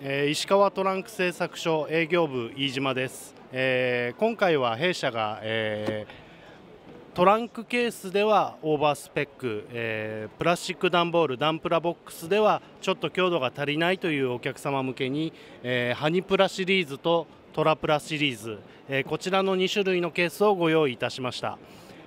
え石川トランク製作所営業部飯島です、えー、今回は弊社が、えー、トランクケースではオーバースペック、えー、プラスチック段ボールダンプラボックスではちょっと強度が足りないというお客様向けに、えハニプラシリーズとトラプラシリーズ、えこちらの2種類のケースをご用意いたしました。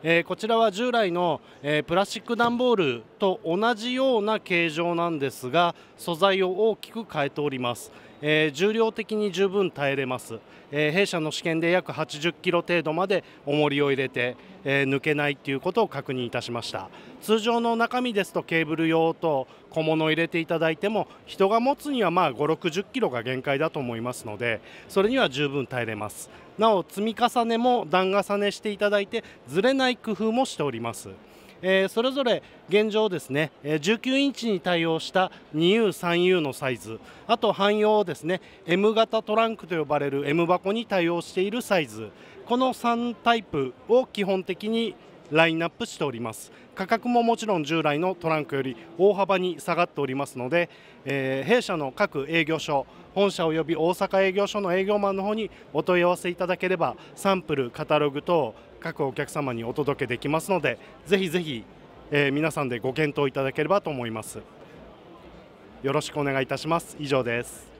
えー、こちらは従来の、えー、プラスチック段ボールと同じような形状なんですが素材を大きく変えております、えー、重量的に十分耐えれます、え弊社の試験で約80キロ程度まで重りを入れて、え抜けないということを確認いたしました通常の中身ですとケーブル用と小物を入れていただいても人が持つにはまあ5 6 0キロが限界だと思いますのでそれには十分耐えれますなお積み重ねも段重ねしていただいてずれない工夫もしておりますえー、それぞれ現状ですね、え19インチに対応した 2U、3U のサイズあと汎用ですね M 型トランクと呼ばれる M 箱に対応しているサイズこの3タイプを基本的にラインナップしております価格ももちろん従来のトランクより大幅に下がっておりますので、えー、弊社の各営業所本社および大阪営業所の営業マンの方にお問い合わせいただければサンプルカタログ等各お客様にお届けできますのでぜひぜひ、えー、皆さんでご検討いただければと思いますよろしくお願いいたします以上です